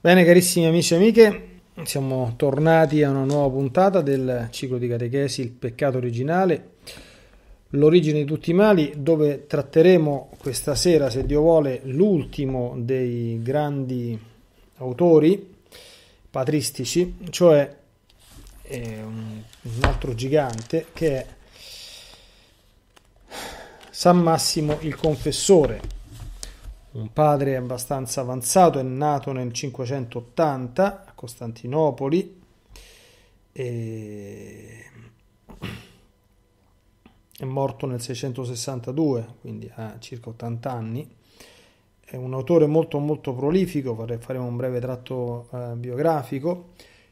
Bene carissimi amici e amiche, siamo tornati a una nuova puntata del ciclo di catechesi Il peccato originale, l'origine di tutti i mali, dove tratteremo questa sera, se Dio vuole, l'ultimo dei grandi autori patristici, cioè eh, un altro gigante che è San Massimo il Confessore un padre abbastanza avanzato, è nato nel 580 a Costantinopoli e è morto nel 662, quindi ha circa 80 anni. È un autore molto molto prolifico, faremo un breve tratto eh, biografico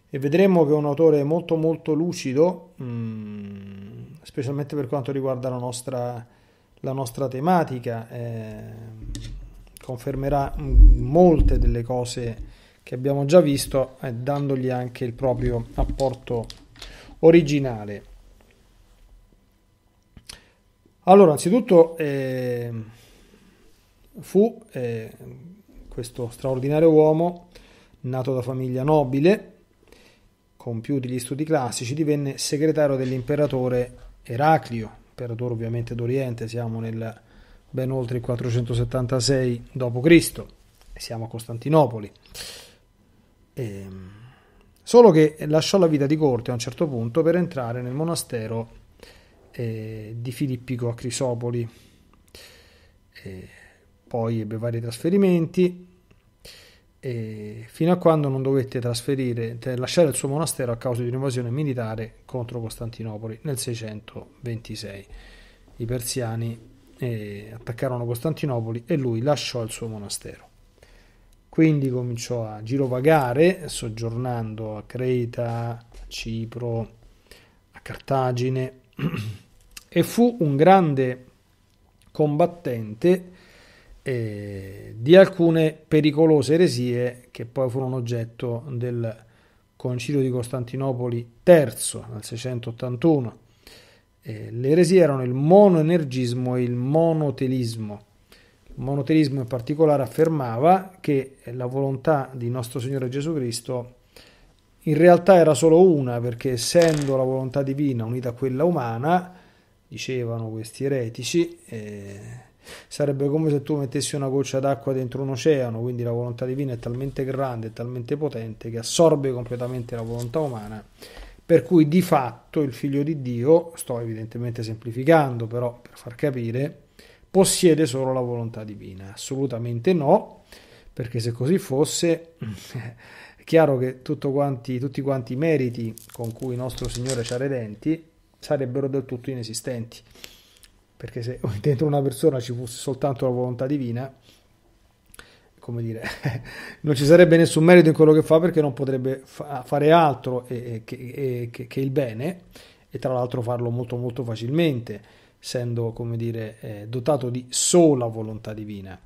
e vedremo che è un autore molto molto lucido, mh, mm, specialmente per quanto riguarda la nostra, la nostra tematica. Eh, confermerà mm, molte delle cose che abbiamo già visto, eh, dandogli anche il proprio apporto originale. Allora, anzitutto eh, fu eh, questo straordinario uomo, nato da famiglia nobile, compiuti gli studi classici, divenne segretario dell'imperatore Eraclio, imperatore ovviamente d'Oriente, siamo nel ben oltre il 476 d.C. Siamo a Costantinopoli. E... Ehm, solo che lasciò la vita di corte a un certo punto per entrare nel monastero eh, di Filippico a Crisopoli. E poi ebbe vari trasferimenti fino a quando non dovette lasciare il suo monastero a causa di un'invasione militare contro Costantinopoli nel 626. I persiani eh, attaccarono Costantinopoli e lui lasciò il suo monastero. Quindi cominciò a girovagare, soggiornando a Creta, a Cipro, a Cartagine e fu un grande combattente eh, di alcune pericolose eresie che poi furono oggetto del Concilio di Costantinopoli III nel 681 eh, le eresie erano il monoenergismo e il monotelismo. Il monotelismo in particolare affermava che la volontà di nostro Signore Gesù Cristo in realtà era solo una, perché essendo la volontà divina unita a quella umana, dicevano questi eretici, eh, sarebbe come se tu mettessi una goccia d'acqua dentro un oceano, quindi la volontà divina è talmente grande, è talmente potente che assorbe completamente la volontà umana per cui di fatto il figlio di Dio, sto evidentemente semplificando però per far capire, possiede solo la volontà divina? Assolutamente no, perché se così fosse è chiaro che quanti, tutti quanti i meriti con cui il nostro Signore ci ha redenti sarebbero del tutto inesistenti, perché se dentro una persona ci fosse soltanto la volontà divina, come dire, non ci sarebbe nessun merito in quello che fa perché non potrebbe fa- fare altro e, che, e, che, il bene e tra l'altro farlo molto molto facilmente, essendo come dire, eh, dotato di sola volontà divina.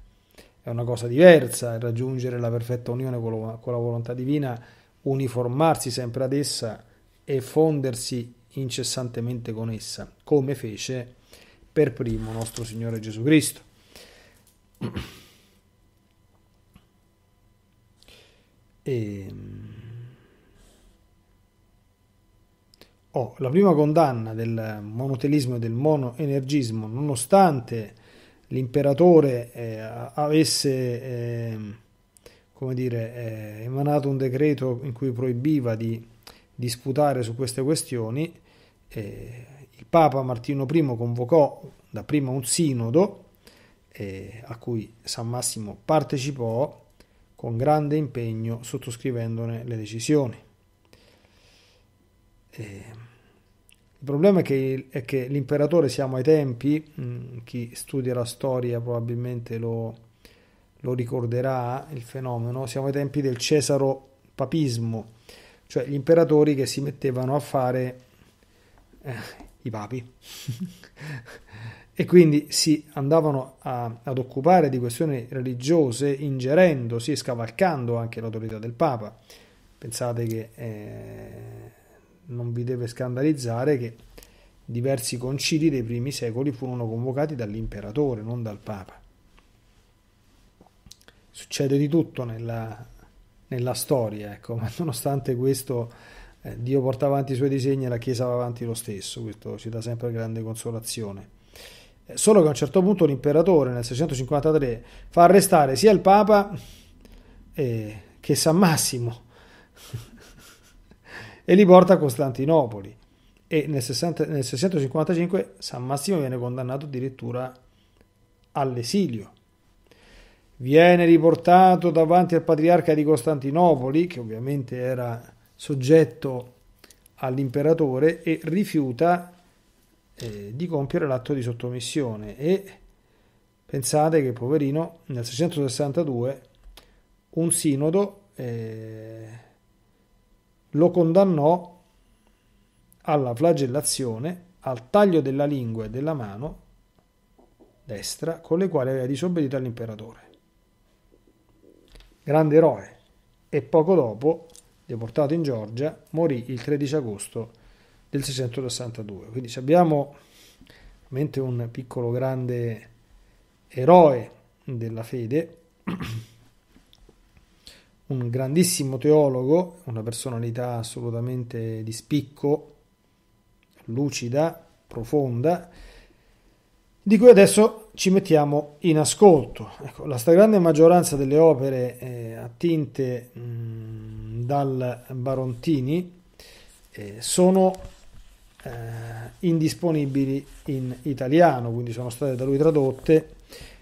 È una cosa diversa raggiungere la perfetta unione con la, con la volontà divina, uniformarsi sempre ad essa e fondersi incessantemente con essa, come fece per primo nostro Signore Gesù Cristo. E... Ehm, oh, la prima condanna del monotelismo e del monoenergismo, nonostante l'imperatore eh, avesse eh, come dire, eh, emanato un decreto in cui proibiva di disputare su queste questioni, eh, il Papa Martino I convocò dapprima un sinodo eh, a cui San Massimo partecipò con grande impegno sottoscrivendone le decisioni. E... Eh, il problema è che, è che, l'imperatore siamo ai tempi, mm, chi studia la storia probabilmente lo, lo, ricorderà il fenomeno, siamo ai tempi del Cesaro papismo, cioè gli imperatori che si mettevano a fare eh, i papi. e quindi si andavano a, ad occupare di questioni religiose ingerendosi e scavalcando anche l'autorità del Papa. Pensate che eh, non vi deve scandalizzare che diversi concili dei primi secoli furono convocati dall'imperatore, non dal Papa. Succede di tutto nella, nella storia, ecco, ma nonostante questo eh, Dio porta avanti i suoi disegni e la Chiesa va avanti lo stesso, questo ci dà sempre grande consolazione. Solo che a un certo punto l'imperatore nel 653 fa arrestare sia il Papa eh, che San Massimo e li porta a Costantinopoli. E nel, 60, nel 655 San Massimo viene condannato addirittura all'esilio viene riportato davanti al patriarca di Costantinopoli, che ovviamente era soggetto all'imperatore, e rifiuta eh, di compiere l'atto di sottomissione e pensate che poverino nel 662 un sinodo eh, lo condannò alla flagellazione, al taglio della lingua e della mano destra con le quali aveva disobbedito all'imperatore. Grande eroe e poco dopo, deportato in Georgia, morì il 13 agosto del 662. Quindi abbiamo veramente un piccolo grande eroe della fede, un grandissimo teologo, una personalità assolutamente di spicco, lucida, profonda, di cui adesso ci mettiamo in ascolto. Ecco, la stragrande maggioranza delle opere eh, attinte mh, mm, dal Barontini eh, sono eh, indisponibili in italiano, quindi sono state da lui tradotte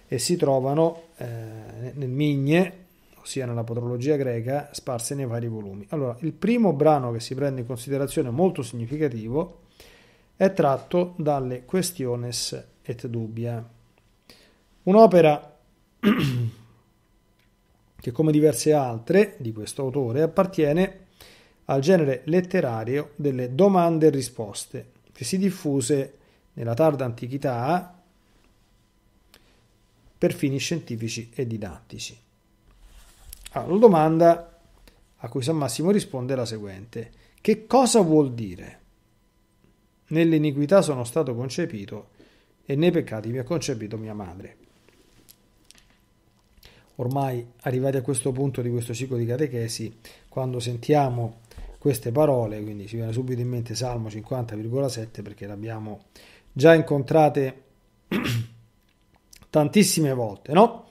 e si trovano eh, nel Migne, ossia nella potrologia greca, sparse nei vari volumi. Allora, il primo brano che si prende in considerazione molto significativo è tratto dalle Questiones et Dubbia, un'opera che come diverse altre di questo autore appartiene al genere letterario delle domande e risposte, che si diffuse nella tarda antichità per fini scientifici e didattici. Allora, la domanda a cui San Massimo risponde è la seguente. Che cosa vuol dire? Nell'iniquità sono stato concepito e nei peccati mi ha concepito mia madre. Ormai arrivati a questo punto di questo ciclo di catechesi, quando sentiamo queste parole, quindi ci viene subito in mente Salmo 50,7 perché le abbiamo già incontrate tantissime volte, no?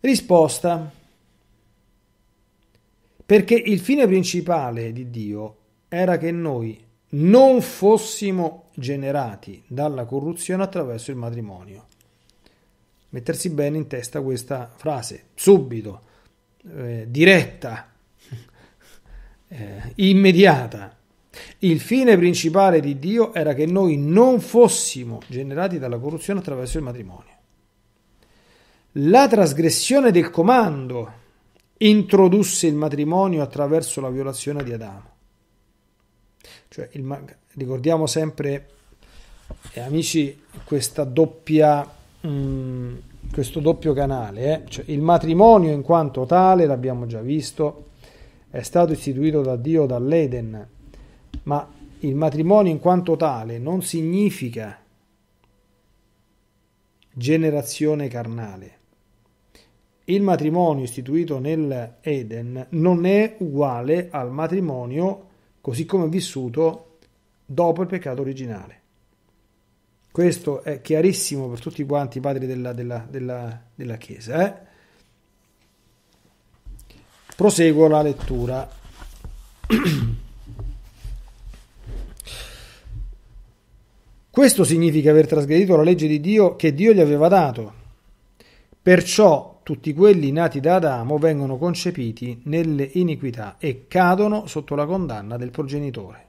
Risposta. Perché il fine principale di Dio era che noi non fossimo generati dalla corruzione attraverso il matrimonio. Mettersi bene in testa questa frase, subito, eh, diretta, eh, immediata. Il fine principale di Dio era che noi non fossimo generati dalla corruzione attraverso il matrimonio. La trasgressione del comando introdusse il matrimonio attraverso la violazione di Adamo. Cioè, il, ricordiamo sempre, eh, amici, questa doppia, mh, mm, questo doppio canale. Eh? Cioè, il matrimonio in quanto tale, l'abbiamo già visto, è stato istituito da Dio dall'Eden, ma il matrimonio in quanto tale non significa generazione carnale. Il matrimonio istituito nell'Eden non è uguale al matrimonio così come vissuto dopo il peccato originale. Questo è chiarissimo per tutti quanti i padri della, della, della, della Chiesa. Eh? Proseguo la lettura. Questo significa aver trasgredito la legge di Dio che Dio gli aveva dato. Perciò tutti quelli nati da Adamo vengono concepiti nelle iniquità e cadono sotto la condanna del progenitore.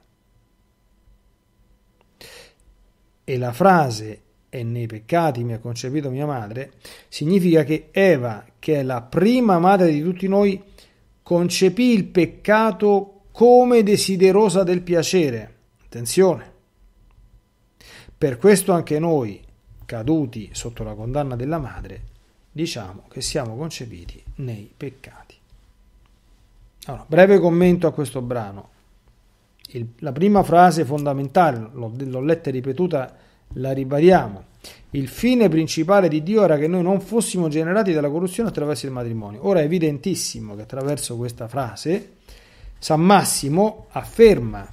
E la frase e nei peccati mi ha concepito mia madre significa che Eva, che è la prima madre di tutti noi, concepì il peccato come desiderosa del piacere. Attenzione. Per questo anche noi, caduti sotto la condanna della madre, diciamo che siamo concepiti nei peccati. Allora, breve commento a questo brano. Il, la prima frase fondamentale, l'ho, l'ho letta e ripetuta la ribadiamo. Il fine principale di Dio era che noi non fossimo generati dalla corruzione attraverso il matrimonio. Ora è evidentissimo che attraverso questa frase San Massimo afferma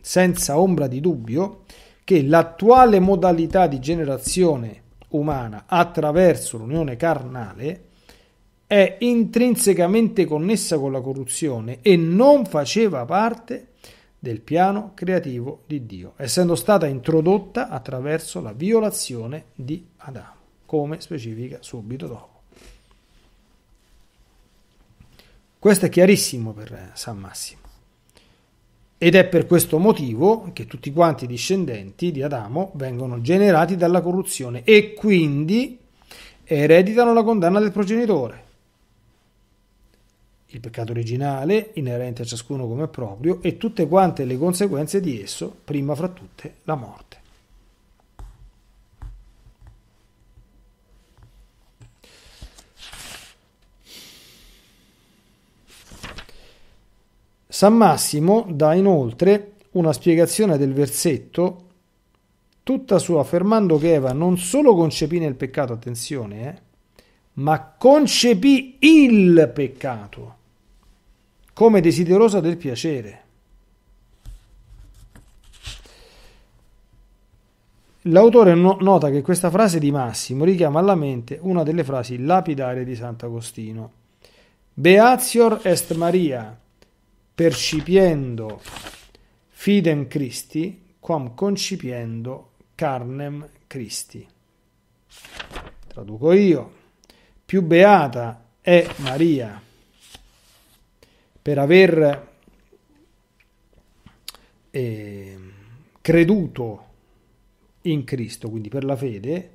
senza ombra di dubbio che l'attuale modalità di generazione umana attraverso l'unione carnale è intrinsecamente connessa con la corruzione e non faceva parte di del piano creativo di Dio, essendo stata introdotta attraverso la violazione di Adamo, come specifica subito dopo. Questo è chiarissimo per eh, San Massimo. Ed è per questo motivo che tutti quanti i discendenti di Adamo vengono generati dalla corruzione e quindi ereditano la condanna del progenitore il peccato originale, inerente a ciascuno come proprio, e tutte quante le conseguenze di esso, prima fra tutte la morte. San Massimo dà inoltre una spiegazione del versetto tutta sua affermando che Eva non solo concepì nel peccato, attenzione, eh, ma concepì il peccato come desiderosa del piacere. L'autore no- nota che questa frase di Massimo richiama alla mente una delle frasi lapidarie di Sant'Agostino. Beatior est Maria, percipiendo fidem Christi, quam concipiendo carnem Christi. Traduco io. Più beata è Maria per aver eh, creduto in Cristo, quindi per la fede,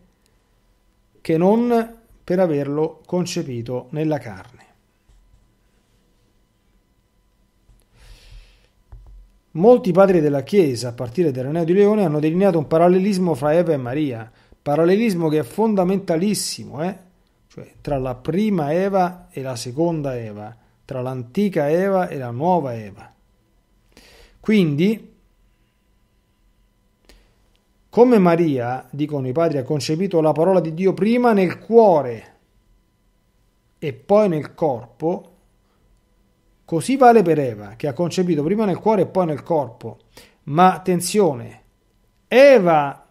che non per averlo concepito nella carne. Molti padri della Chiesa, a partire da dall'Areneo di Leone, hanno delineato un parallelismo fra Eva e Maria, parallelismo che è fondamentalissimo, eh? cioè tra la prima Eva e la seconda Eva tra l'antica Eva e la nuova Eva. Quindi, come Maria, dicono i padri, ha concepito la parola di Dio prima nel cuore e poi nel corpo, così vale per Eva, che ha concepito prima nel cuore e poi nel corpo. Ma attenzione, Eva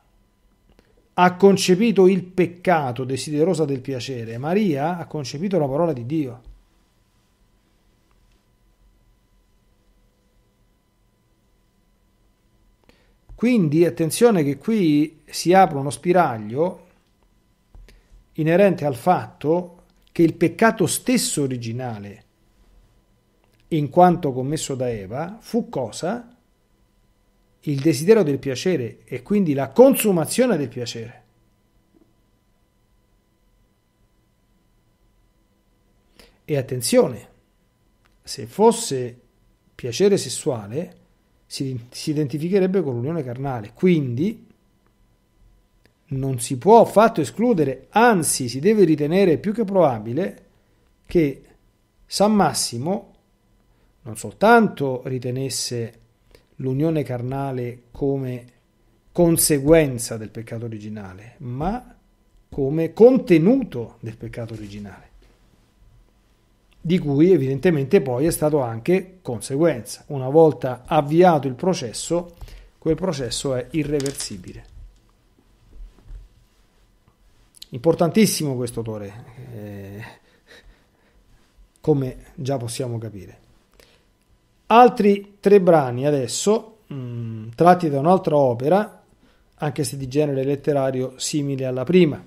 ha concepito il peccato desiderosa del piacere, Maria ha concepito la parola di Dio. Quindi attenzione che qui si apre uno spiraglio inerente al fatto che il peccato stesso originale, in quanto commesso da Eva, fu cosa? Il desiderio del piacere e quindi la consumazione del piacere. E attenzione, se fosse piacere sessuale, si, si identificherebbe con l'unione carnale. Quindi non si può affatto escludere, anzi si deve ritenere più che probabile che San Massimo non soltanto ritenesse l'unione carnale come conseguenza del peccato originale, ma come contenuto del peccato originale di cui evidentemente poi è stato anche conseguenza. Una volta avviato il processo, quel processo è irreversibile. Importantissimo questo autore, eh, come già possiamo capire. Altri tre brani adesso, mh, mm, tratti da un'altra opera, anche se di genere letterario simile alla prima.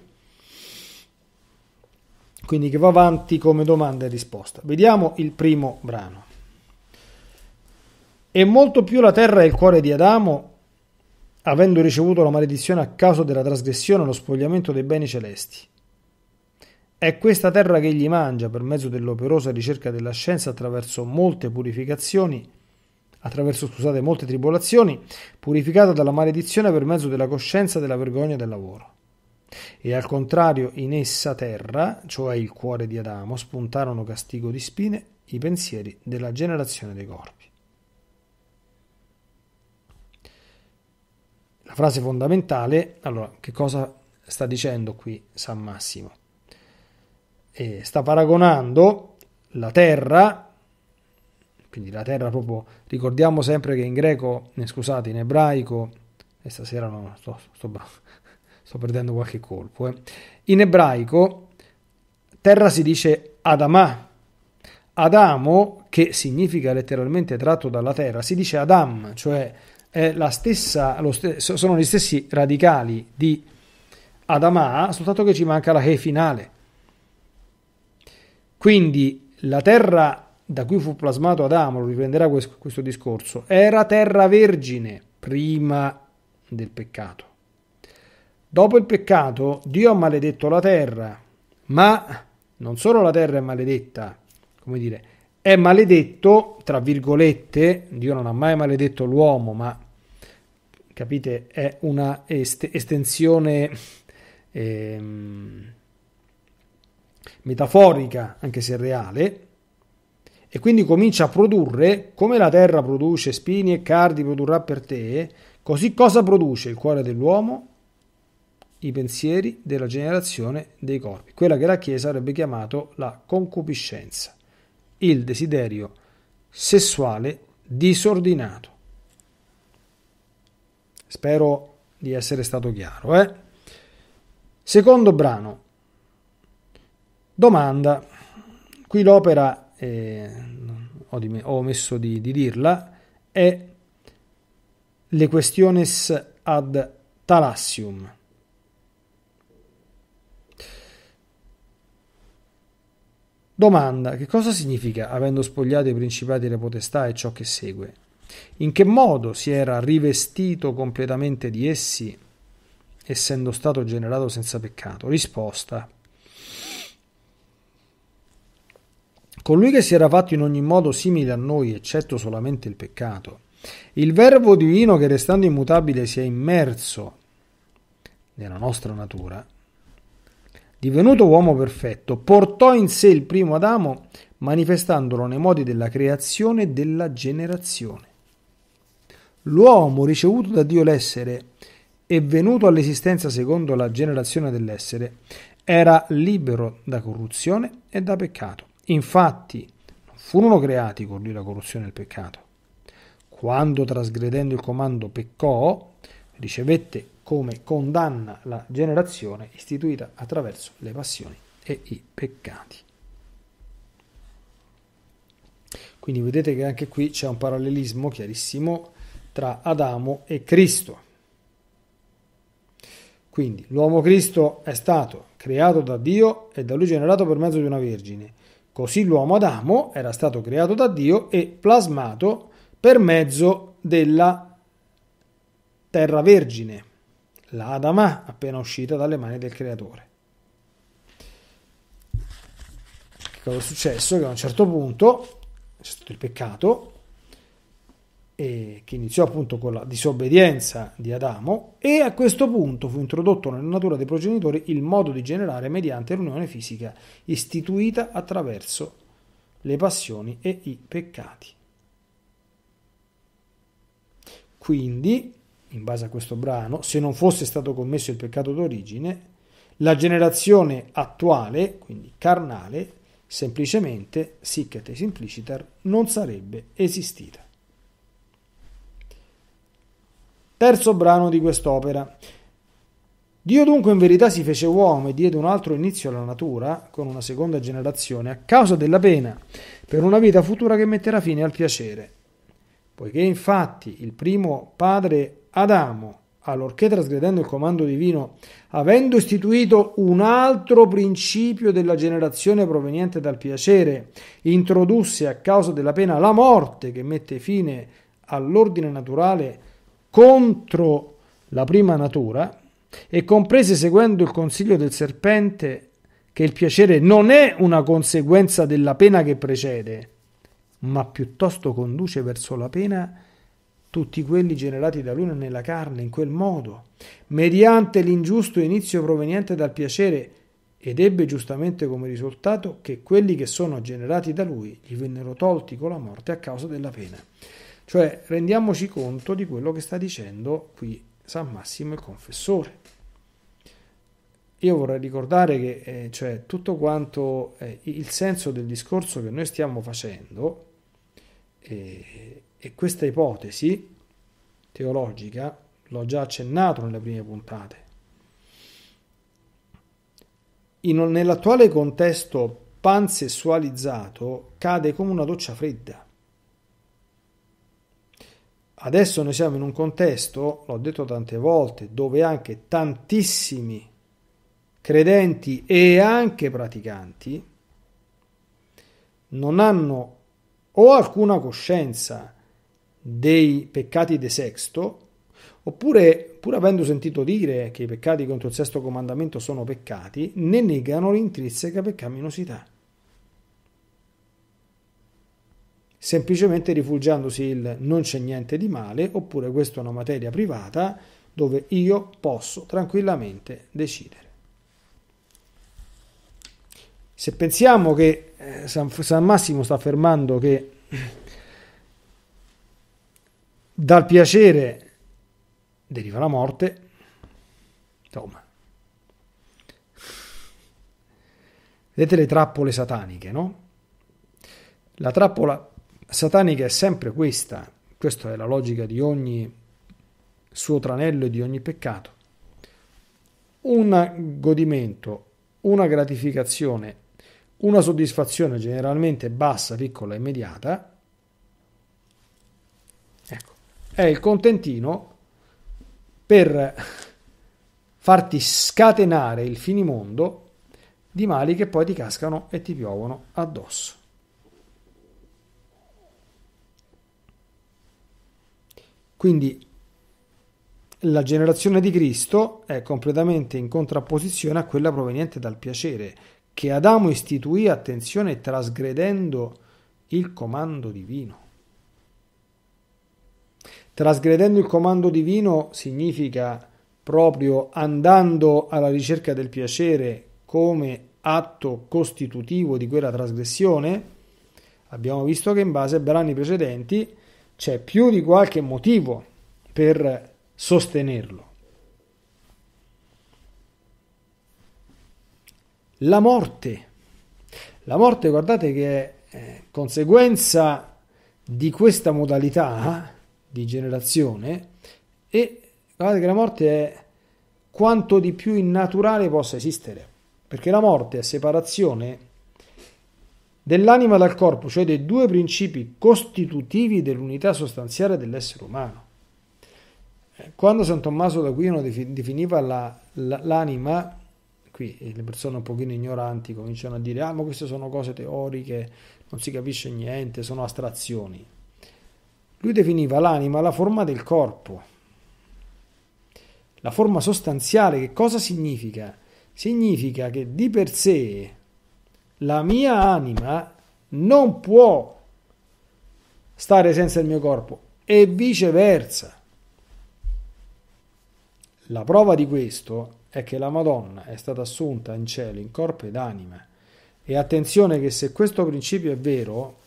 Quindi che va avanti come domanda e risposta. Vediamo il primo brano. E molto più la terra e il cuore di Adamo, avendo ricevuto la maledizione a causa della trasgressione e lo spogliamento dei beni celesti. È questa terra che egli mangia per mezzo dell'operosa ricerca della scienza attraverso molte purificazioni, attraverso scusate, molte tribolazioni, purificata dalla maledizione per mezzo della coscienza della vergogna del lavoro. E al contrario in essa terra, cioè il cuore di Adamo, spuntarono castigo di spine i pensieri della generazione dei corpi. La frase fondamentale, allora, che cosa sta dicendo qui San Massimo? E eh, sta paragonando la terra, quindi la terra proprio, ricordiamo sempre che in greco, eh, scusate, in ebraico, e eh, stasera non sto, sto, Sto perdendo qualche colpo. Eh. In ebraico, terra si dice Adama. Adamo, che significa letteralmente tratto dalla terra, si dice Adam, cioè stessa, st- sono gli stessi radicali di Adama, soltanto che ci manca la he finale. Quindi la terra da cui fu plasmato Adamo, lo riprenderà questo, questo discorso, era terra vergine prima del peccato. Dopo il peccato Dio ha maledetto la terra, ma non solo la terra è maledetta, come dire, è maledetto, tra virgolette, Dio non ha mai maledetto l'uomo, ma capite, è una est- estensione ehm, metaforica, anche se reale, e quindi comincia a produrre, come la terra produce spini e cardi produrrà per te, così cosa produce il cuore dell'uomo? i pensieri della generazione dei corpi, quella che la Chiesa avrebbe chiamato la concupiscenza, il desiderio sessuale disordinato. Spero di essere stato chiaro. Eh? Secondo brano, domanda. Qui l'opera, eh, ho, di, omesso di, di dirla, è Le questiones ad Talassium Domanda, che cosa significa avendo spogliato i principati e le potestà e ciò che segue? In che modo si era rivestito completamente di essi, essendo stato generato senza peccato? Risposta. Colui che si era fatto in ogni modo simile a noi, eccetto solamente il peccato. Il Verbo divino che restando immutabile si è immerso nella nostra natura, divenuto uomo perfetto, portò in sé il primo Adamo, manifestandolo nei modi della creazione e della generazione. L'uomo ricevuto da Dio l'essere e venuto all'esistenza secondo la generazione dell'essere, era libero da corruzione e da peccato. Infatti, non furono creati con lui la corruzione e il peccato. Quando trasgredendo il comando peccò, ricevette come condanna la generazione istituita attraverso le passioni e i peccati. Quindi vedete che anche qui c'è un parallelismo chiarissimo tra Adamo e Cristo. Quindi l'uomo Cristo è stato creato da Dio e da lui generato per mezzo di una vergine. Così l'uomo Adamo era stato creato da Dio e plasmato per mezzo della terra vergine l'Adama appena uscita dalle mani del creatore. Che cosa è successo? Che a un certo punto c'è stato il peccato che iniziò appunto con la disobbedienza di Adamo e a questo punto fu introdotto nella natura dei progenitori il modo di generare mediante l'unione fisica istituita attraverso le passioni e i peccati. Quindi in base a questo brano, se non fosse stato commesso il peccato d'origine, la generazione attuale, quindi carnale, semplicemente, siccet e simpliciter, non sarebbe esistita. Terzo brano di quest'opera. Dio dunque in verità si fece uomo e diede un altro inizio alla natura, con una seconda generazione, a causa della pena, per una vita futura che metterà fine al piacere. Poiché infatti il primo padre Adamo, allorché trasgredendo il comando divino, avendo istituito un altro principio della generazione proveniente dal piacere, introdusse a causa della pena la morte che mette fine all'ordine naturale contro la prima natura, e comprese seguendo il consiglio del serpente che il piacere non è una conseguenza della pena che precede, ma piuttosto conduce verso la pena tutti quelli generati da Luna nella carne in quel modo, mediante l'ingiusto inizio proveniente dal piacere, ed ebbe giustamente come risultato che quelli che sono generati da lui gli vennero tolti con la morte a causa della pena. Cioè rendiamoci conto di quello che sta dicendo qui San Massimo il confessore. Io vorrei ricordare che eh, cioè, tutto quanto eh, il senso del discorso che noi stiamo facendo eh, e questa ipotesi teologica l'ho già accennato nelle prime puntate. In, nell'attuale contesto pansessualizzato cade come una doccia fredda. Adesso noi siamo in un contesto, l'ho detto tante volte, dove anche tantissimi credenti e anche praticanti non hanno o alcuna coscienza dei peccati de sesto, oppure pur avendo sentito dire che i peccati contro il sesto comandamento sono peccati, ne negano l'intrinseca peccaminosità. Semplicemente rifugiandosi il non c'è niente di male, oppure questa è una materia privata dove io posso tranquillamente decidere. Se pensiamo che eh, San Massimo sta affermando che dal piacere deriva la morte, insomma. Vedete le trappole sataniche, no? La trappola satanica è sempre questa, questa è la logica di ogni suo tranello e di ogni peccato. Un godimento, una gratificazione, una soddisfazione generalmente bassa, piccola, e immediata, è il contentino per farti scatenare il finimondo di mali che poi ti cascano e ti piovono addosso. Quindi la generazione di Cristo è completamente in contrapposizione a quella proveniente dal piacere, che Adamo istituì, attenzione, trasgredendo il comando divino. Trasgredendo il comando divino significa proprio andando alla ricerca del piacere come atto costitutivo di quella trasgressione, abbiamo visto che in base ai brani precedenti c'è più di qualche motivo per sostenerlo. La morte. La morte, guardate che è eh, conseguenza di questa modalità di generazione e guardate che la morte è quanto di più innaturale possa esistere, perché la morte è separazione dell'anima dal corpo, cioè dei due principi costitutivi dell'unità sostanziale dell'essere umano. Quando San Tommaso d'Aquino definiva la, la, l'anima, qui le persone un pochino ignoranti cominciano a dire ah ma queste sono cose teoriche, non si capisce niente, sono astrazioni. Lui definiva l'anima la forma del corpo, la forma sostanziale. Che cosa significa? Significa che di per sé la mia anima non può stare senza il mio corpo e viceversa. La prova di questo è che la Madonna è stata assunta in cielo in corpo ed anima. E attenzione che se questo principio è vero,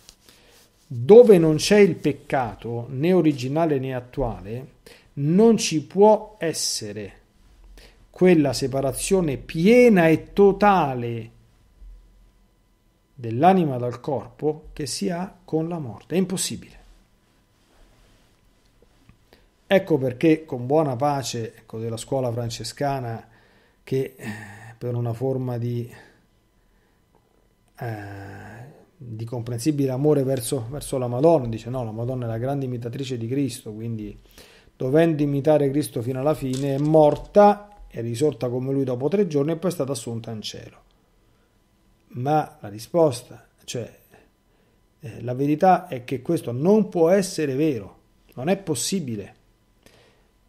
dove non c'è il peccato, né originale né attuale, non ci può essere quella separazione piena e totale dell'anima dal corpo che si ha con la morte. È impossibile. Ecco perché con buona pace ecco, della scuola francescana che eh, per una forma di eh, di comprensibile amore verso, verso la Madonna, dice no, la Madonna è la grande imitatrice di Cristo, quindi dovendo imitare Cristo fino alla fine è morta, è risorta come lui dopo tre giorni e poi è stata assunta in cielo. Ma la risposta, cioè eh, la verità è che questo non può essere vero, non è possibile.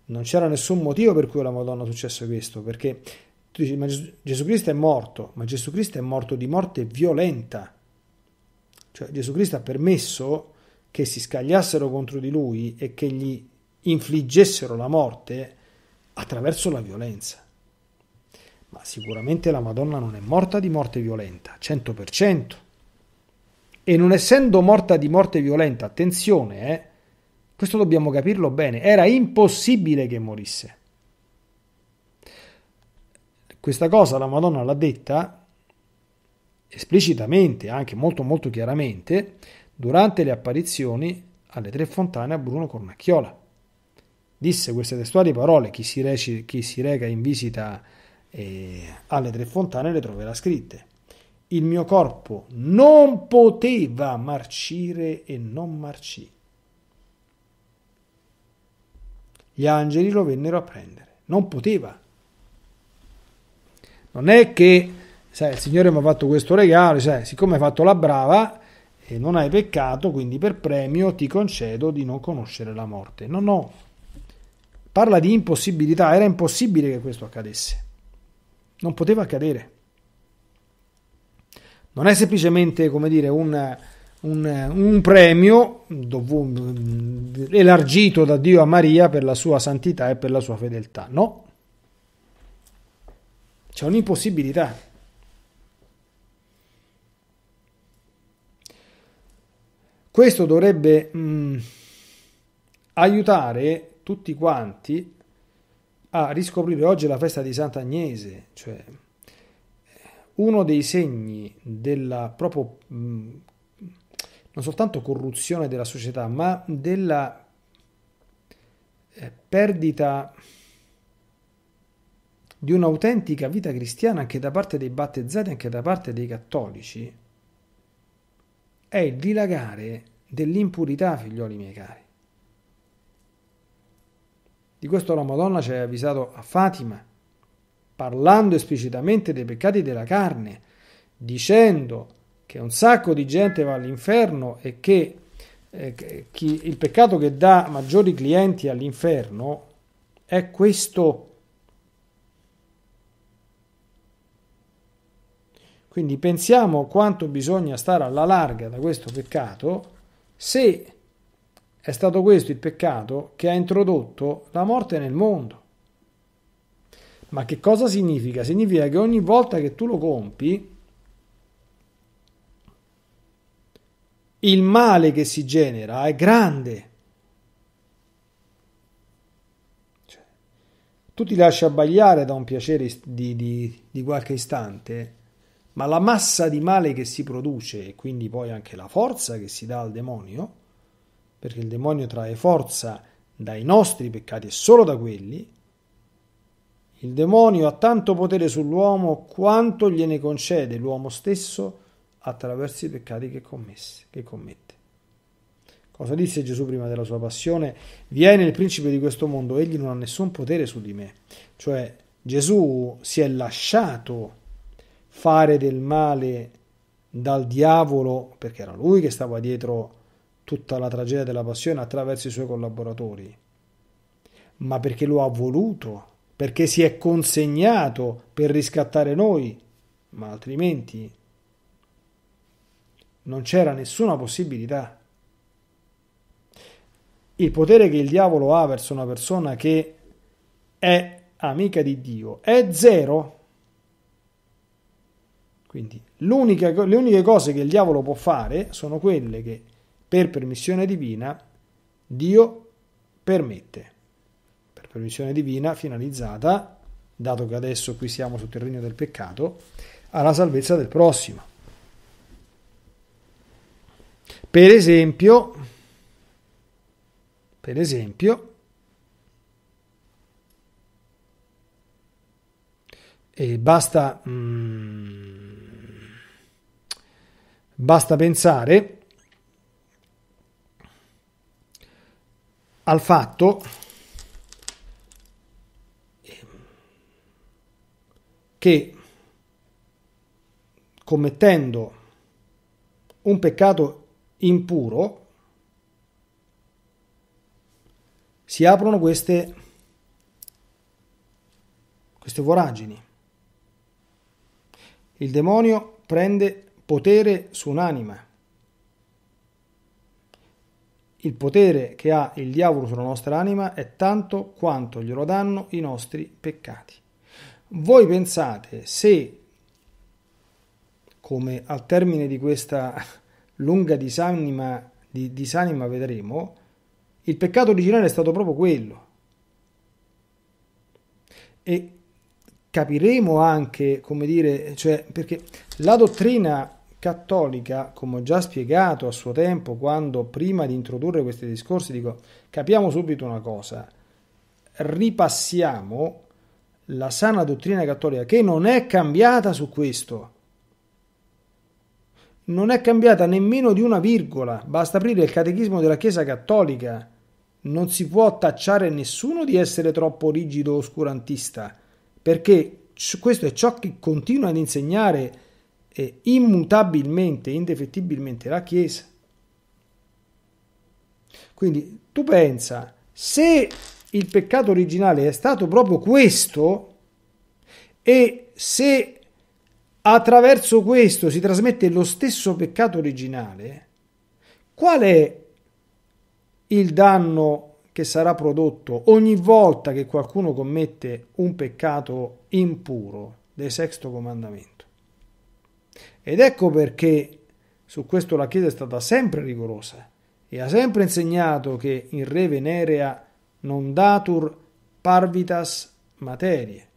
Non c'era nessun motivo per cui la Madonna è successo questo, perché tu dici, ma Gesù Cristo è morto, ma Gesù Cristo è morto di morte violenta cioè Gesù Cristo ha permesso che si scagliassero contro di lui e che gli infliggessero la morte attraverso la violenza. Ma sicuramente la Madonna non è morta di morte violenta, 100%. E non essendo morta di morte violenta, attenzione, eh, questo dobbiamo capirlo bene, era impossibile che morisse. Questa cosa la Madonna l'ha detta esplicitamente, anche molto molto chiaramente, durante le apparizioni alle tre fontane a Bruno Cornacchiola. Disse queste testuali parole, chi si, reci, chi si reca in visita eh, alle tre fontane le troverà scritte. Il mio corpo non poteva marcire e non marcì. Gli angeli lo vennero a prendere. Non poteva. Non è che sai, il Signore mi ha fatto questo regalo, sai, siccome hai fatto la brava e non hai peccato, quindi per premio ti concedo di non conoscere la morte. No, no, parla di impossibilità, era impossibile che questo accadesse, non poteva accadere. Non è semplicemente, come dire, un, un, un premio dov- elargito da Dio a Maria per la sua santità e per la sua fedeltà, no. C'è un'impossibilità. Questo dovrebbe mh, mm, aiutare tutti quanti a riscoprire oggi la festa di Sant'Agnese, cioè uno dei segni della proprio mh, mm, non soltanto corruzione della società, ma della eh, perdita di un'autentica vita cristiana anche da parte dei battezzati, anche da parte dei cattolici, è il dilagare dell'impurità, figlioli miei cari. Di questo la Madonna ci ha avvisato a Fatima, parlando esplicitamente dei peccati della carne, dicendo che un sacco di gente va all'inferno e che eh, chi, il peccato che dà maggiori clienti all'inferno è questo peccato. Quindi pensiamo quanto bisogna stare alla larga da questo peccato se è stato questo il peccato che ha introdotto la morte nel mondo. Ma che cosa significa? Significa che ogni volta che tu lo compi, il male che si genera è grande. Cioè, tu ti lasci abbagliare da un piacere di, di, di qualche istante ma la massa di male che si produce e quindi poi anche la forza che si dà al demonio, perché il demonio trae forza dai nostri peccati e solo da quelli, il demonio ha tanto potere sull'uomo quanto gliene concede l'uomo stesso attraverso i peccati che, commesse, che commette. Cosa disse Gesù prima della sua passione? Viene il principe di questo mondo, egli non ha nessun potere su di me. Cioè Gesù si è lasciato fare del male dal diavolo, perché era lui che stava dietro tutta la tragedia della passione attraverso i suoi collaboratori, ma perché lo ha voluto, perché si è consegnato per riscattare noi, ma altrimenti non c'era nessuna possibilità. Il potere che il diavolo ha verso una persona che è amica di Dio è zero quindi le uniche cose che il diavolo può fare sono quelle che per permissione divina Dio permette. Per permissione divina finalizzata, dato che adesso qui siamo sul terreno del peccato, alla salvezza del prossimo. Per esempio, per esempio, E basta, mm, basta pensare al fatto che commettendo un peccato impuro si aprono queste, queste voragini il demonio prende potere su un'anima. Il potere che ha il diavolo sulla nostra anima è tanto quanto glielo danno i nostri peccati. Voi pensate se, come al termine di questa lunga disanima, di disanima vedremo, il peccato originale è stato proprio quello. E capiremo anche, come dire, cioè, perché la dottrina cattolica, come ho già spiegato a suo tempo, quando prima di introdurre questi discorsi dico, capiamo subito una cosa, ripassiamo la sana dottrina cattolica che non è cambiata su questo. Non è cambiata nemmeno di una virgola, basta aprire il catechismo della Chiesa cattolica. Non si può tacciare nessuno di essere troppo rigido o oscurantista perché questo è ciò che continua ad insegnare eh, immutabilmente, indefettibilmente la Chiesa. Quindi tu pensa, se il peccato originale è stato proprio questo, e se attraverso questo si trasmette lo stesso peccato originale, qual è il danno che sarà prodotto ogni volta che qualcuno commette un peccato impuro del sesto comandamento. Ed ecco perché su questo la Chiesa è stata sempre rigorosa e ha sempre insegnato che in re venerea non datur parvitas materie.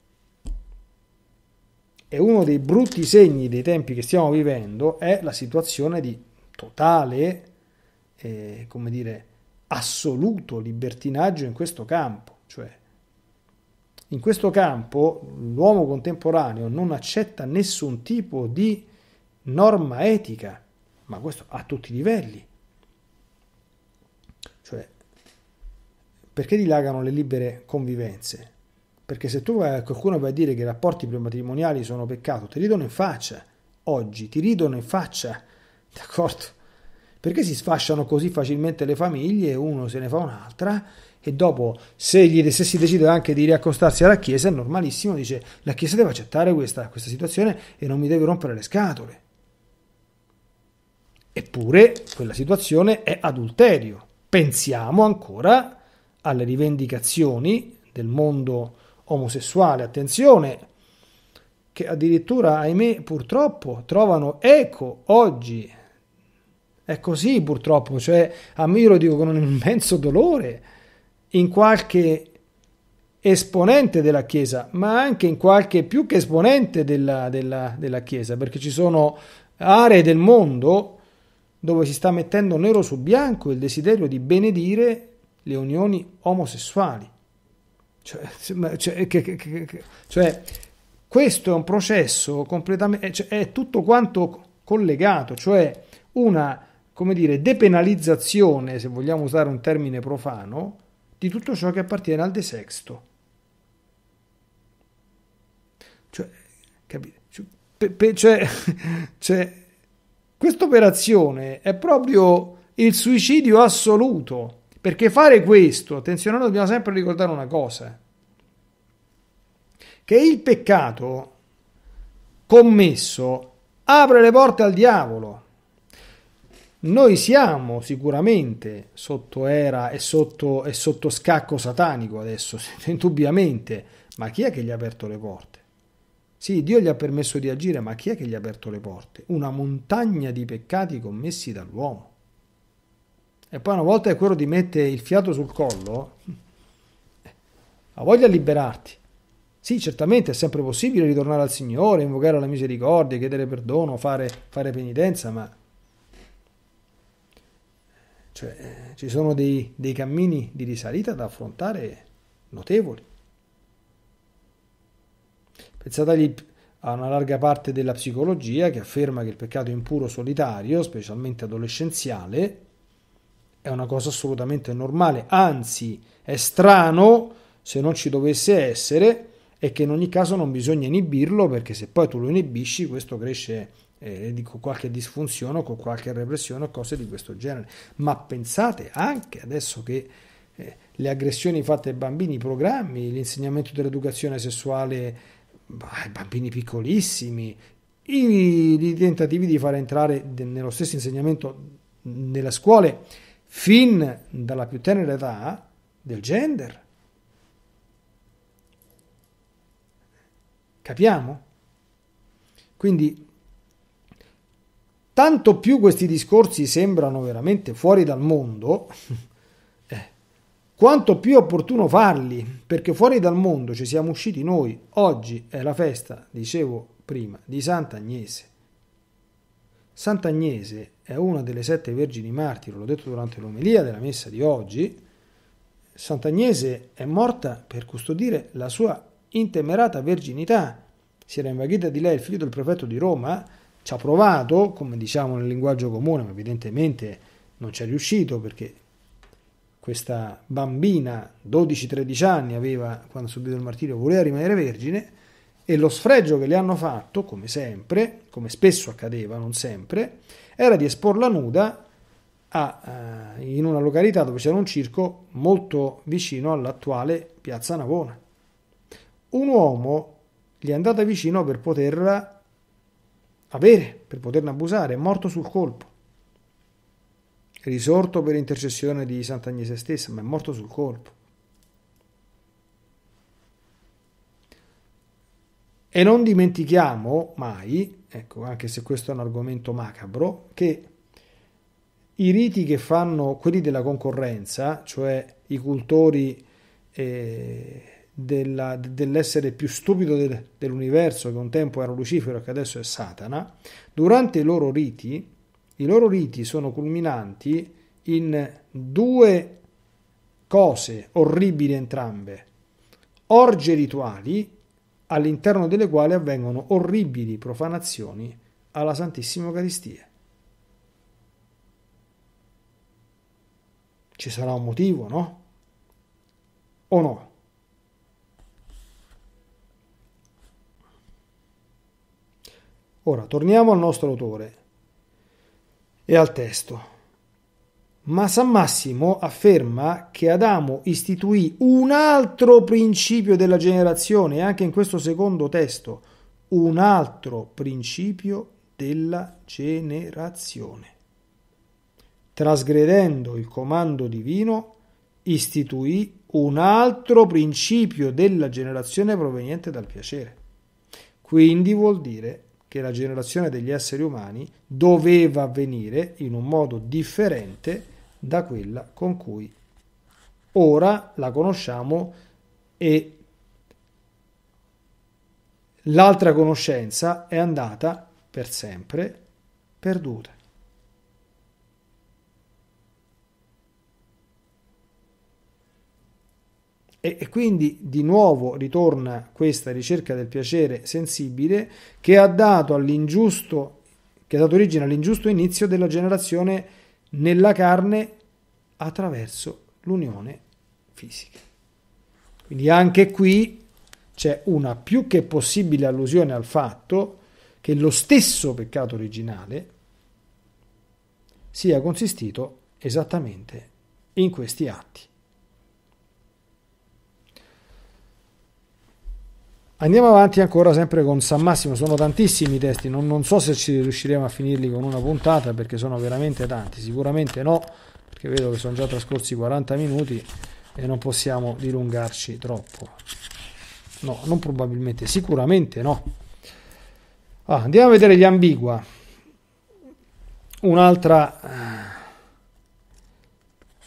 E uno dei brutti segni dei tempi che stiamo vivendo è la situazione di totale, eh, come dire, assoluto libertinaggio in questo campo, cioè in questo campo l'uomo contemporaneo non accetta nessun tipo di norma etica, ma questo a tutti i livelli. Cioè, perché dilagano le libere convivenze? Perché se tu a qualcuno vai a dire che i rapporti prematrimoniali sono peccato, ti ridono in faccia, oggi ti ridono in faccia, d'accordo? Perché si sfasciano così facilmente le famiglie, uno se ne fa un'altra e dopo se, gli, se si decide anche di riaccostarsi alla Chiesa è normalissimo, dice la Chiesa deve accettare questa, questa situazione e non mi deve rompere le scatole. Eppure quella situazione è adulterio. Pensiamo ancora alle rivendicazioni del mondo omosessuale, attenzione, che addirittura, ahimè, purtroppo trovano eco oggi è così purtroppo, cioè a me lo dico con un immenso dolore in qualche esponente della Chiesa, ma anche in qualche più che esponente della, della, della Chiesa, perché ci sono aree del mondo dove si sta mettendo nero su bianco il desiderio di benedire le unioni omosessuali. Cioè, cioè, che, che, che, cioè questo è un processo completamente, cioè, è tutto quanto collegato, cioè una come dire, depenalizzazione, se vogliamo usare un termine profano, di tutto ciò che appartiene al desesto. Cioè, capite? Cioè, cioè, cioè questa operazione è proprio il suicidio assoluto, perché fare questo, attenzione, dobbiamo sempre ricordare una cosa, che il peccato commesso apre le porte al diavolo. Noi siamo sicuramente sotto era e sotto, e sotto scacco satanico adesso, indubbiamente, ma chi è che gli ha aperto le porte? Sì, Dio gli ha permesso di agire, ma chi è che gli ha aperto le porte? Una montagna di peccati commessi dall'uomo. E poi una volta che quello ti mette il fiato sul collo, ha voglia di liberarti. Sì, certamente è sempre possibile ritornare al Signore, invocare la misericordia, chiedere perdono, fare, fare penitenza, ma cioè, eh, ci sono dei, dei cammini di risalita da affrontare notevoli. Pensate a una larga parte della psicologia che afferma che il peccato impuro solitario, specialmente adolescenziale, è una cosa assolutamente normale, anzi è strano se non ci dovesse essere e che in ogni caso non bisogna inibirlo perché se poi tu lo inibisci questo cresce eh, con qualche disfunzione o con qualche repressione o cose di questo genere. Ma pensate anche adesso che eh, le aggressioni fatte ai bambini, i programmi, l'insegnamento dell'educazione sessuale ai bambini piccolissimi, i, i tentativi di far entrare de, nello stesso insegnamento nella scuola fin dalla più tenera età del gender. Capiamo? Quindi tanto più questi discorsi sembrano veramente fuori dal mondo, eh, quanto più è opportuno farli, perché fuori dal mondo ci siamo usciti noi. Oggi è la festa, dicevo prima, di Sant'Agnese. Sant'Agnese è una delle sette vergini martiri, l'ho detto durante l'omelia della messa di oggi. Sant'Agnese è morta per custodire la sua intemerata verginità. Si era invaghita di lei il figlio del prefetto di Roma, ci ha provato, come diciamo nel linguaggio comune, ma evidentemente non ci è riuscito perché questa bambina, 12-13 anni, aveva quando ha subito il martirio, voleva rimanere vergine e lo sfregio che le hanno fatto, come sempre, come spesso accadeva, non sempre, era di esporla nuda a, eh, in una località dove c'era un circo molto vicino all'attuale piazza Navona. Un uomo gli è andato vicino per poterla avere per poterne abusare, è morto sul colpo. È risorto per intercessione di Sant'Agnese stessa, ma è morto sul colpo. E non dimentichiamo mai, ecco, anche se questo è un argomento macabro, che i riti che fanno quelli della concorrenza, cioè i cultori eh, della, dell'essere più stupido del, dell'universo, che un tempo era Lucifero e che adesso è Satana, durante i loro riti, i loro riti sono culminanti in due cose orribili entrambe, orge rituali all'interno delle quali avvengono orribili profanazioni alla Santissima Eucaristia. Ci sarà un motivo, no? O no? Ora torniamo al nostro autore e al testo. Ma San Massimo afferma che Adamo istituì un altro principio della generazione, anche in questo secondo testo, un altro principio della generazione. Trasgredendo il comando divino, istituì un altro principio della generazione proveniente dal piacere. Quindi vuol dire che la generazione degli esseri umani doveva avvenire in un modo differente da quella con cui ora la conosciamo e l'altra conoscenza è andata per sempre perduta. E, e quindi di nuovo ritorna questa ricerca del piacere sensibile che ha dato all'ingiusto che ha dato origine all'ingiusto inizio della generazione nella carne attraverso l'unione fisica. Quindi anche qui c'è una più che possibile allusione al fatto che lo stesso peccato originale sia consistito esattamente in questi atti. Andiamo avanti ancora sempre con San Massimo, sono tantissimi i testi, non, non, so se ci riusciremo a finirli con una puntata perché sono veramente tanti, sicuramente no, perché vedo che sono già trascorsi 40 minuti e non possiamo dilungarci troppo. No, non probabilmente, sicuramente no. Ah, andiamo a vedere gli ambigua. Un'altra eh,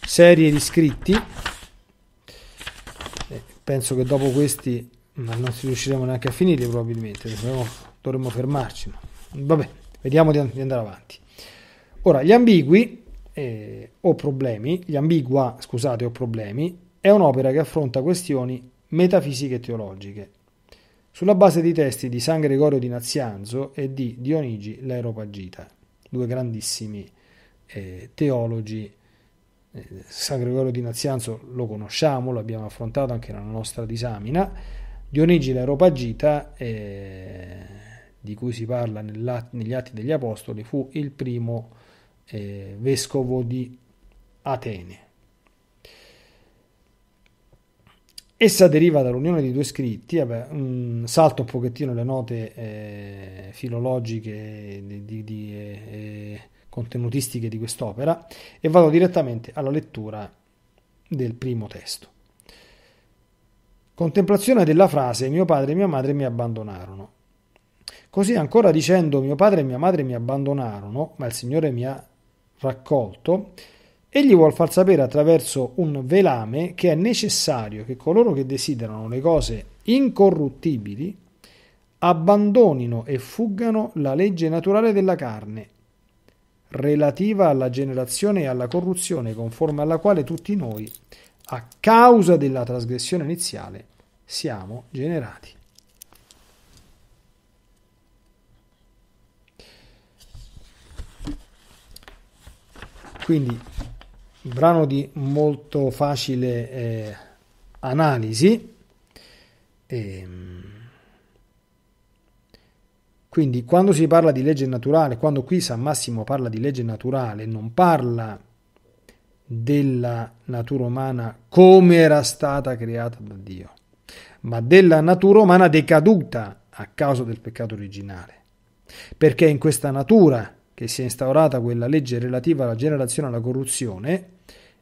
serie di scritti. Eh, penso che dopo questi ma non si riusciremo neanche a finirli probabilmente, dovremmo, dovremo fermarci. Ma... Vabbè, vediamo di, andare avanti. Ora, gli ambigui, eh, o problemi, gli ambigua, scusate, o problemi, è un'opera che affronta questioni metafisiche e teologiche, sulla base di testi di San Gregorio di Nazianzo e di Dionigi l'Aeropagita, due grandissimi eh, teologi. Eh, San Gregorio di Nazianzo lo conosciamo, lo abbiamo affrontato anche nella nostra disamina, Dionigio l'Aropagita, eh, di cui si parla negli Atti degli Apostoli, fu il primo eh, vescovo di Atene. Essa deriva dall'unione di due scritti, vabbè, mh, salto un pochettino le note eh, filologiche e di, eh, eh, contenutistiche di quest'opera e vado direttamente alla lettura del primo testo. Contemplazione della frase mio padre e mia madre mi abbandonarono. Così ancora dicendo mio padre e mia madre mi abbandonarono, ma il Signore mi ha raccolto, egli vuol far sapere attraverso un velame che è necessario che coloro che desiderano le cose incorruttibili abbandonino e fuggano la legge naturale della carne, relativa alla generazione e alla corruzione conforme alla quale tutti noi, a causa della trasgressione iniziale, siamo generati. Quindi un brano di molto facile eh, analisi. E, ehm, quindi quando si parla di legge naturale, quando qui San Massimo parla di legge naturale, non parla della natura umana come era stata creata da Dio ma della natura umana decaduta a causa del peccato originale. Perché è in questa natura che si è instaurata quella legge relativa alla generazione e alla corruzione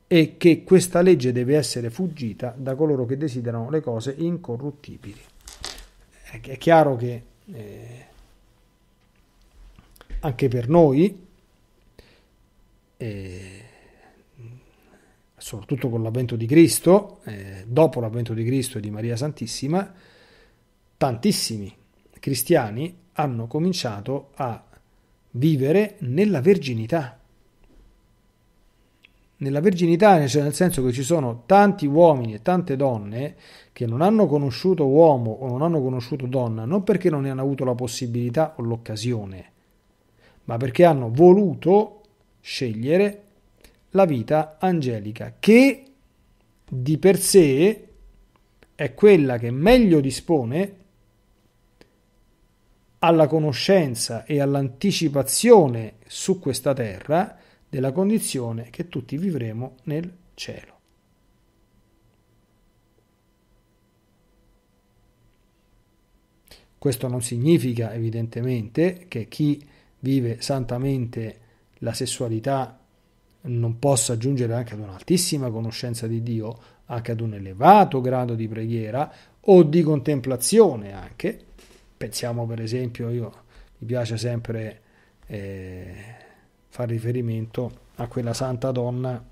e che questa legge deve essere fuggita da coloro che desiderano le cose incorruttibili. È chiaro che eh, anche per noi eh, soprattutto con l'avvento di Cristo, eh, dopo l'avvento di Cristo e di Maria Santissima, tantissimi cristiani hanno cominciato a vivere nella verginità. Nella verginità, cioè nel senso che ci sono tanti uomini e tante donne che non hanno conosciuto uomo o non hanno conosciuto donna, non perché non ne hanno avuto la possibilità o l'occasione, ma perché hanno voluto scegliere la vita angelica, che di per sé è quella che meglio dispone alla conoscenza e all'anticipazione su questa terra della condizione che tutti vivremo nel cielo. Questo non significa evidentemente che chi vive santamente la sessualità non possa giungere anche ad un'altissima conoscenza di Dio, anche ad un elevato grado di preghiera o di contemplazione anche. Pensiamo per esempio, io mi piace sempre eh, fare riferimento a quella santa donna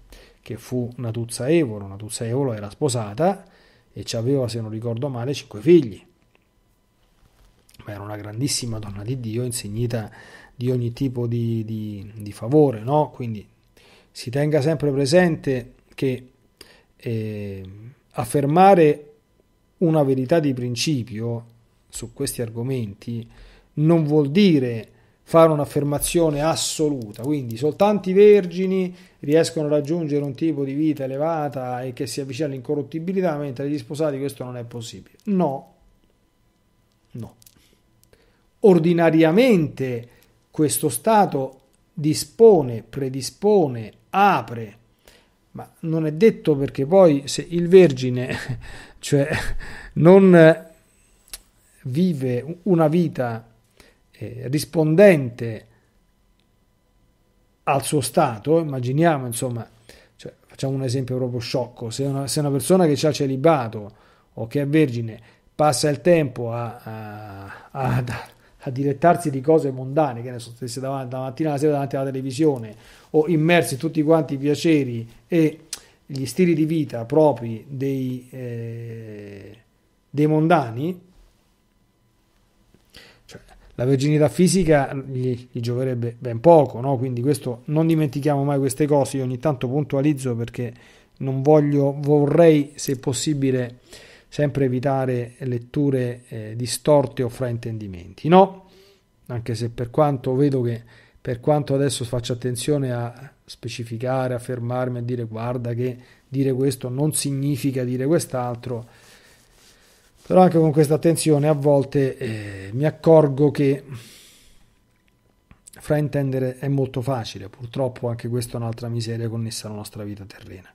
che fu Natuzza Evolo. Natuzza Evolo era sposata e ci aveva, se non ricordo male, cinque figli. Ma era una grandissima donna di Dio, insignita di ogni tipo di, di, di favore, no? Quindi si tenga sempre presente che eh, affermare una verità di principio su questi argomenti non vuol dire fare un'affermazione assoluta, quindi soltanto i vergini riescono a raggiungere un tipo di vita elevata e che si avvicina all'incorruttibilità, mentre gli sposati questo non è possibile. No, no. Ordinariamente questo Stato dispone, predispone apre. Ma non è detto perché poi se il vergine, cioè, non vive una vita eh, rispondente al suo stato, immaginiamo, insomma, cioè, facciamo un esempio proprio sciocco, se una, se una persona che ha celibato o che è vergine passa il tempo a, a, a a dilettarsi di cose mondane, che ne so, stessi davanti, la mattina alla sera davanti alla televisione o immersi in tutti quanti i piaceri e gli stili di vita propri dei, eh, dei mondani, cioè, la virginità fisica gli, gli gioverebbe ben poco, no? quindi questo, non dimentichiamo mai queste cose, io ogni tanto puntualizzo perché non voglio, vorrei se possibile sempre evitare letture eh, distorte o fraintendimenti. No, anche se per quanto vedo che per quanto adesso faccio attenzione a specificare, a fermarmi, a dire guarda che dire questo non significa dire quest'altro, però anche con questa attenzione a volte eh, mi accorgo che fraintendere è molto facile, purtroppo anche questa è un'altra miseria connessa alla nostra vita terrena.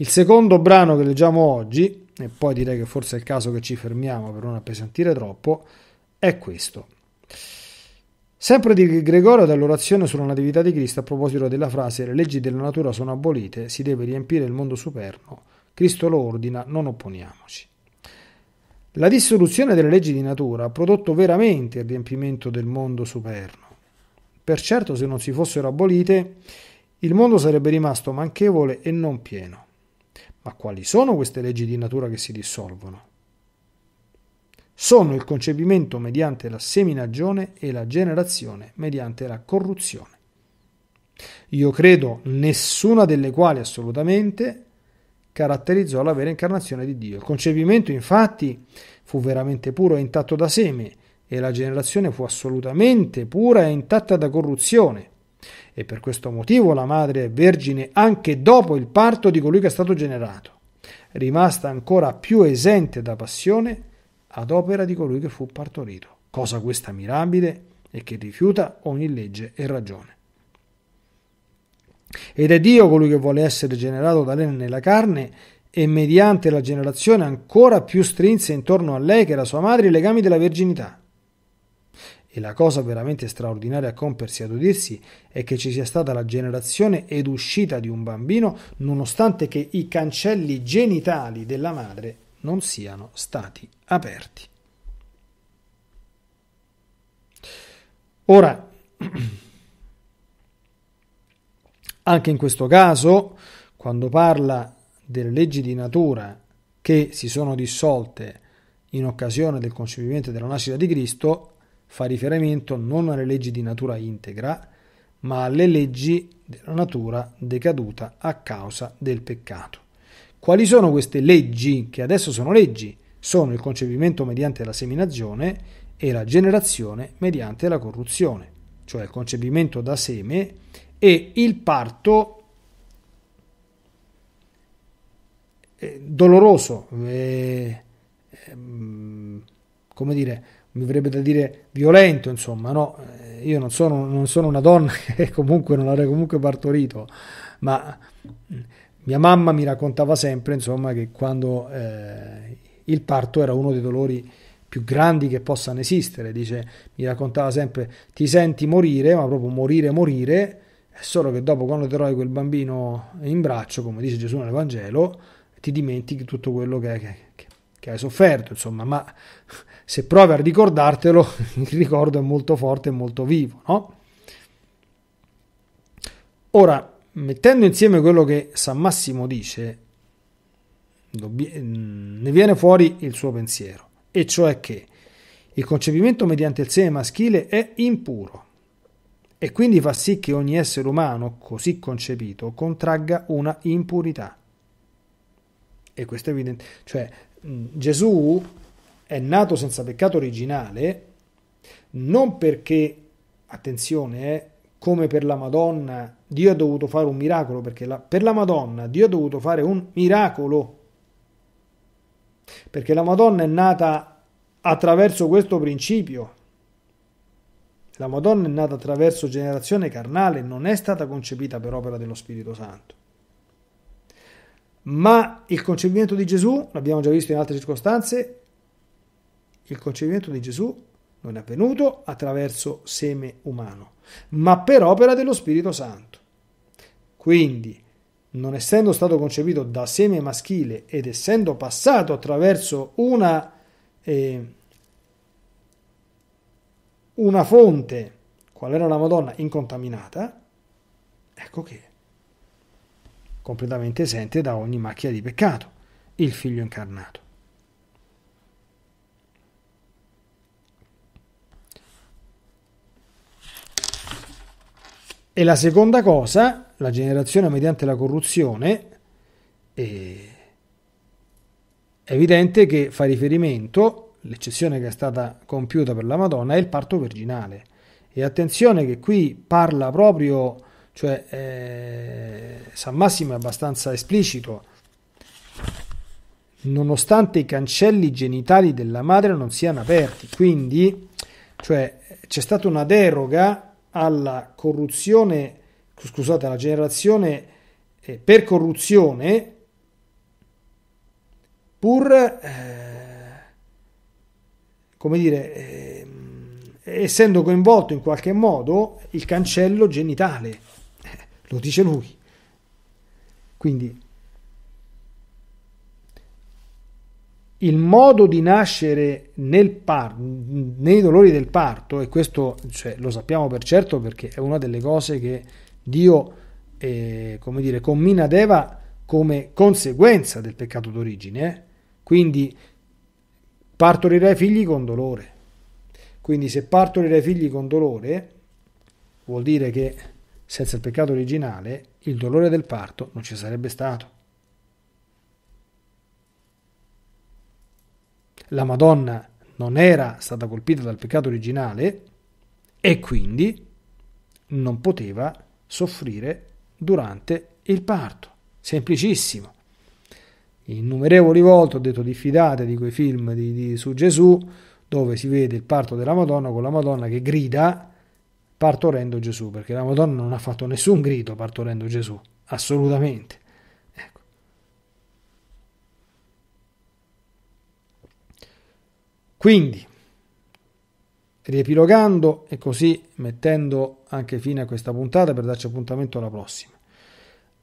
Il secondo brano che leggiamo oggi, e poi direi che forse è il caso che ci fermiamo per non appesantire troppo, è questo. Sempre di Gregorio dall'orazione sulla Natività di Cristo a proposito della frase le leggi della natura sono abolite, si deve riempire il mondo superno, Cristo lo ordina, non opponiamoci. La dissoluzione delle leggi di natura ha prodotto veramente il riempimento del mondo superno. Per certo se non si fossero abolite, il mondo sarebbe rimasto manchevole e non pieno. Ma quali sono queste leggi di natura che si dissolvono? Sono il concepimento mediante la seminagione e la generazione mediante la corruzione. Io credo nessuna delle quali assolutamente caratterizzò la vera incarnazione di Dio. Il concepimento infatti fu veramente puro e intatto da seme e la generazione fu assolutamente pura e intatta da corruzione e per questo motivo la madre è vergine anche dopo il parto di colui che è stato generato, rimasta ancora più esente da passione ad opera di colui che fu partorito, cosa questa mirabile e che rifiuta ogni legge e ragione. Ed è Dio colui che vuole essere generato da lei nella carne e mediante la generazione ancora più strinse intorno a lei che era sua madre i legami della verginità e la cosa veramente straordinaria a compersi ad udirsi è che ci sia stata la generazione ed uscita di un bambino nonostante che i cancelli genitali della madre non siano stati aperti. Ora, anche in questo caso, quando parla delle leggi di natura che si sono dissolte in occasione del concepimento della nascita di Cristo, fa riferimento non alle leggi di natura integra, ma alle leggi della natura decaduta a causa del peccato. Quali sono queste leggi, che adesso sono leggi? Sono il concepimento mediante la seminazione e la generazione mediante la corruzione, cioè il concepimento da seme e il parto eh, doloroso, eh, eh, come dire, mi verrebbe da dire violento, insomma, no? Eh, io non sono, non sono una donna e comunque non avrei comunque partorito, ma mm, mia mamma mi raccontava sempre, insomma, che quando eh, il parto era uno dei dolori più grandi che possano esistere, dice, mi raccontava sempre, ti senti morire, ma proprio morire, morire, solo che dopo quando trovi quel bambino in braccio, come dice Gesù nel Vangelo, ti dimentichi tutto quello che, che, che hai sofferto, insomma, ma se provi a ricordartelo, il ricordo è molto forte e molto vivo. No? Ora, mettendo insieme quello che San Massimo dice, mm, ne viene fuori il suo pensiero, e cioè che il concepimento mediante il seme maschile è impuro e quindi fa sì che ogni essere umano, così concepito, contragga una impurità. E questo è evidente. Cioè, mm, Gesù è nato senza peccato originale, non perché, attenzione, eh, come per la Madonna Dio ha dovuto fare un miracolo, perché la, per la Madonna Dio ha dovuto fare un miracolo, perché la Madonna è nata attraverso questo principio. La Madonna è nata attraverso generazione carnale, non è stata concepita per opera dello Spirito Santo. Ma il concepimento di Gesù, l'abbiamo già visto in altre circostanze, il concepimento di Gesù non è avvenuto attraverso seme umano, ma per opera dello Spirito Santo. Quindi, non essendo stato concepito da seme maschile ed essendo passato attraverso una, eh, una fonte, qual era la Madonna, incontaminata, ecco che completamente esente da ogni macchia di peccato, il figlio incarnato. E la seconda cosa, la generazione mediante la corruzione, eh, è evidente che fa riferimento, l'eccezione che è stata compiuta per la Madonna, è il parto virginale. E attenzione che qui parla proprio, cioè eh, San Massimo è abbastanza esplicito, nonostante i cancelli genitali della madre non siano aperti, quindi cioè, c'è stata una deroga alla corruzione, scusate, alla generazione eh, per corruzione, pur, eh, come dire, eh, essendo coinvolto in qualche modo il cancello genitale. Eh, lo dice lui. Quindi il modo di nascere par- nei dolori del parto, e questo cioè, lo sappiamo per certo perché è una delle cose che Dio eh, come dire, commina ad Eva come conseguenza del peccato d'origine. Eh? Quindi partorirai figli con dolore. Quindi se partorirai figli con dolore, vuol dire che senza il peccato originale il dolore del parto non ci sarebbe stato. la Madonna non era stata colpita dal peccato originale e quindi non poteva soffrire durante il parto. Semplicissimo. Innumerevoli volte ho detto diffidate di quei film di, di, su Gesù dove si vede il parto della Madonna con la Madonna che grida partorendo Gesù, perché la Madonna non ha fatto nessun grido partorendo Gesù, assolutamente. Quindi, riepilogando e così mettendo anche fine a questa puntata per darci appuntamento alla prossima.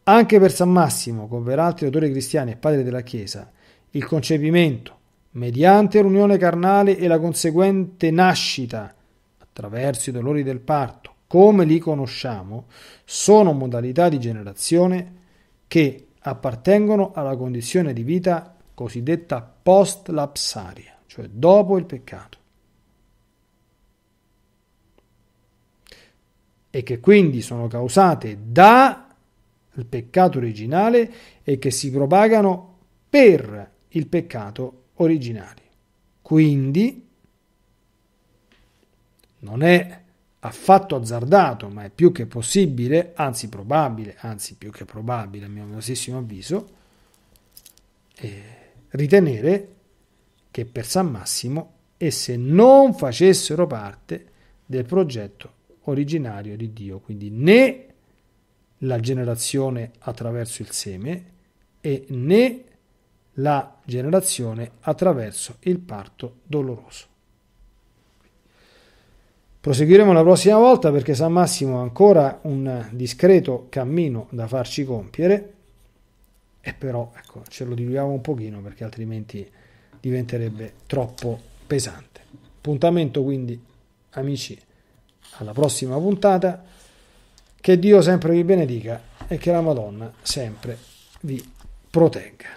Anche per San Massimo, come per altri autori cristiani e padri della Chiesa, il concepimento, mediante l'unione carnale e la conseguente nascita, attraverso i dolori del parto, come li conosciamo, sono modalità di generazione che appartengono alla condizione di vita cosiddetta post-lapsaria cioè dopo il peccato. E che quindi sono causate dal peccato originale e che si propagano per il peccato originale. Quindi non è affatto azzardato, ma è più che possibile, anzi probabile, anzi più che probabile a mio modestissimo avviso, eh, ritenere che per San Massimo esse non facessero parte del progetto originario di Dio, quindi né la generazione attraverso il seme e né la generazione attraverso il parto doloroso. Proseguiremo la prossima volta perché San Massimo ha ancora un discreto cammino da farci compiere e però ecco, ce lo diluiamo un pochino perché altrimenti diventerebbe troppo pesante. Appuntamento quindi, amici, alla prossima puntata. Che Dio sempre vi benedica e che la Madonna sempre vi protegga.